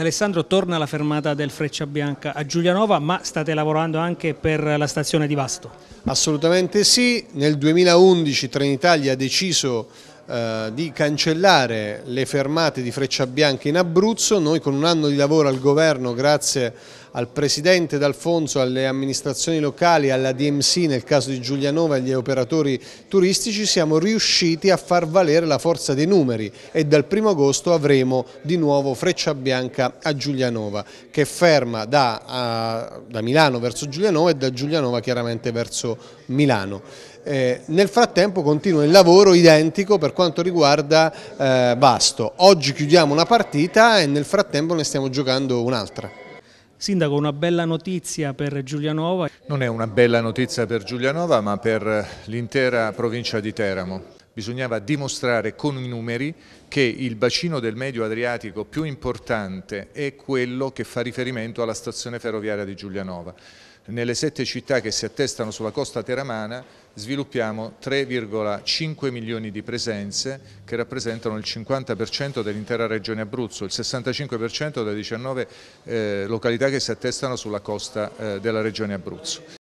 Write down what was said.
Alessandro torna alla fermata del Freccia Bianca a Giulianova, ma state lavorando anche per la stazione di Vasto? Assolutamente sì, nel 2011 Trenitalia ha deciso eh, di cancellare le fermate di Freccia Bianca in Abruzzo, noi con un anno di lavoro al governo grazie al Presidente D'Alfonso, alle amministrazioni locali, alla DMC nel caso di Giulianova e agli operatori turistici siamo riusciti a far valere la forza dei numeri e dal 1 agosto avremo di nuovo Freccia Bianca a Giulianova che ferma da, a, da Milano verso Giulianova e da Giulianova chiaramente verso Milano. Eh, nel frattempo continua il lavoro identico per quanto riguarda eh, Basto. Oggi chiudiamo una partita e nel frattempo ne stiamo giocando un'altra. Sindaco, una bella notizia per Giulianova. Non è una bella notizia per Giulianova, ma per l'intera provincia di Teramo bisognava dimostrare con i numeri che il bacino del medio Adriatico più importante è quello che fa riferimento alla stazione ferroviaria di Giulianova. Nelle sette città che si attestano sulla costa teramana sviluppiamo 3,5 milioni di presenze che rappresentano il 50% dell'intera regione Abruzzo, il 65% delle 19 eh, località che si attestano sulla costa eh, della regione Abruzzo.